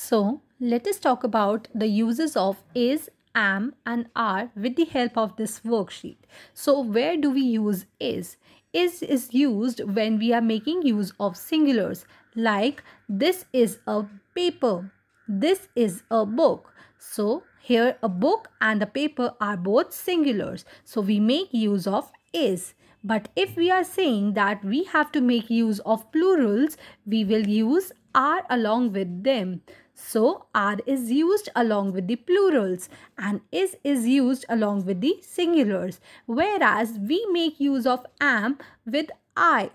So let us talk about the uses of is, am and are with the help of this worksheet. So where do we use is? Is is used when we are making use of singulars like this is a paper, this is a book. So here a book and a paper are both singulars. So we make use of is. But if we are saying that we have to make use of plurals, we will use are along with them. So, are is used along with the plurals and is is used along with the singulars. Whereas, we make use of am with I.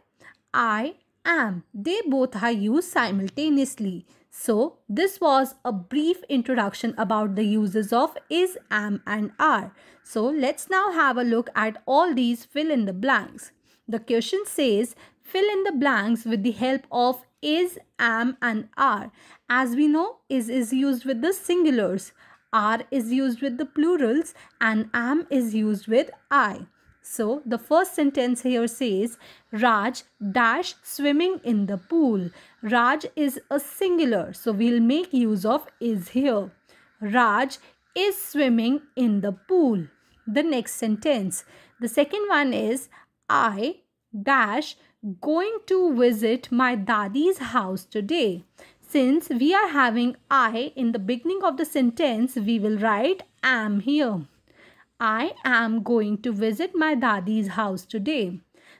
I am. They both are used simultaneously. So, this was a brief introduction about the uses of is, am and are. So, let's now have a look at all these fill in the blanks. The question says, fill in the blanks with the help of is, am and are. As we know, is is used with the singulars, are is used with the plurals and am is used with I. So the first sentence here says Raj dash swimming in the pool. Raj is a singular so we'll make use of is here. Raj is swimming in the pool. The next sentence. The second one is I dash going to visit my dadi's house today. Since we are having I in the beginning of the sentence, we will write am here. I am going to visit my dadi's house today.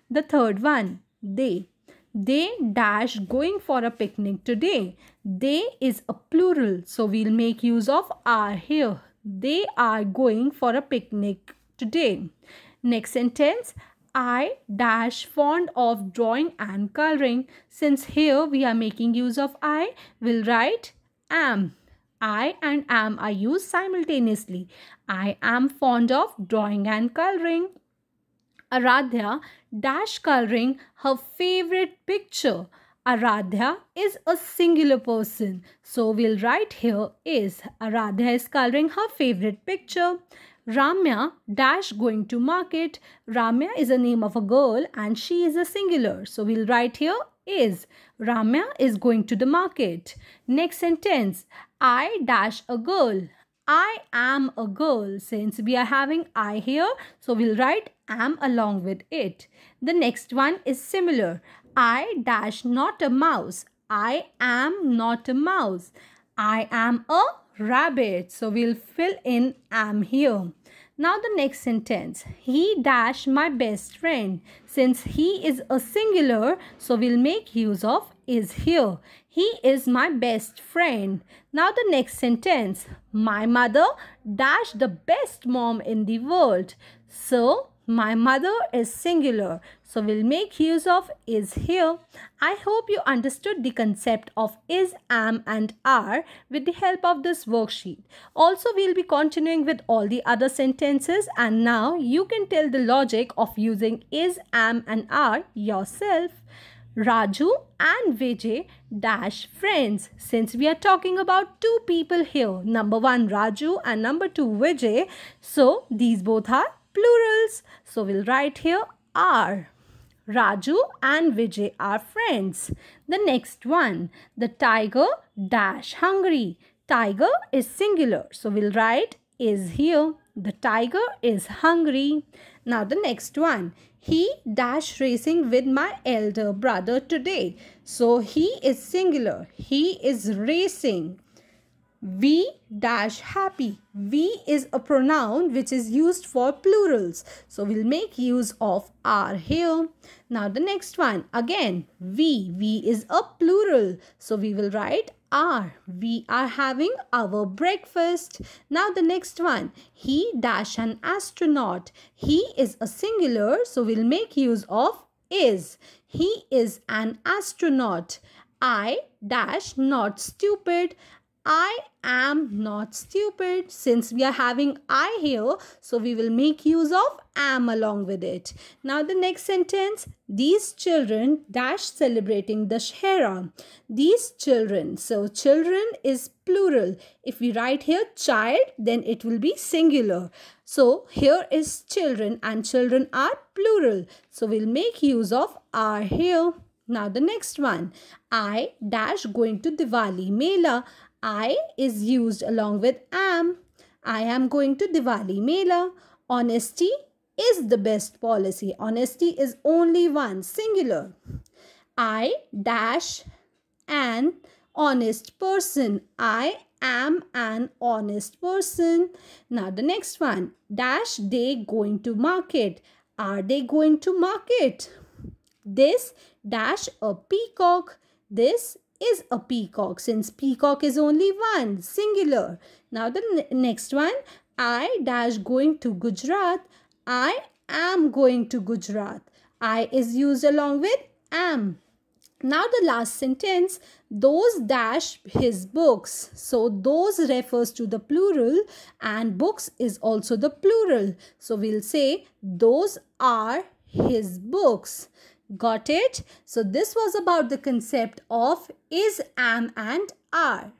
The third one, they. They dash going for a picnic today. They is a plural, so we'll make use of are here. They are going for a picnic today. Next sentence, I dash fond of drawing and coloring. Since here we are making use of I, we'll write am. I and am are used simultaneously. I am fond of drawing and coloring. Aradhya dash coloring her favorite picture. Aradhya is a singular person. So we'll write here is Aradhya is coloring her favorite picture. Ramya dash going to market. Ramya is a name of a girl and she is a singular. So we'll write here is. Ramya is going to the market. Next sentence. I dash a girl. I am a girl. Since we are having I here, so we'll write am along with it. The next one is similar. I dash not a mouse. I am not a mouse. I am a rabbit. So we'll fill in am here. Now the next sentence. He dash my best friend. Since he is a singular, so we'll make use of is here. He is my best friend. Now the next sentence. My mother dash the best mom in the world. So my mother is singular, so we'll make use of is here. I hope you understood the concept of is, am and are with the help of this worksheet. Also, we'll be continuing with all the other sentences and now you can tell the logic of using is, am and are yourself. Raju and Vijay dash friends. Since we are talking about two people here, number one Raju and number two Vijay, so these both are plurals. So we'll write here are. Raju and Vijay are friends. The next one, the tiger dash hungry. Tiger is singular. So we'll write is here. The tiger is hungry. Now the next one, he dash racing with my elder brother today. So he is singular. He is racing we dash happy. We is a pronoun which is used for plurals. So we'll make use of are here. Now the next one again we. We is a plural. So we will write are. We are having our breakfast. Now the next one he dash an astronaut. He is a singular. So we'll make use of is. He is an astronaut. I dash not stupid. I am not stupid. Since we are having I here, so we will make use of am along with it. Now the next sentence, these children dash celebrating the These children, so children is plural. If we write here child, then it will be singular. So here is children and children are plural. So we'll make use of are here. Now the next one, I dash going to Diwali Mela. I is used along with am. I am going to Diwali Mela. Honesty is the best policy. Honesty is only one, singular. I dash an honest person. I am an honest person. Now the next one. Dash they going to market. Are they going to market? This dash a peacock. This is a peacock since peacock is only one singular. Now the next one I dash going to Gujarat. I am going to Gujarat. I is used along with am. Now the last sentence, those dash his books. So those refers to the plural and books is also the plural. So we'll say those are his books. Got it? So this was about the concept of is, am and are.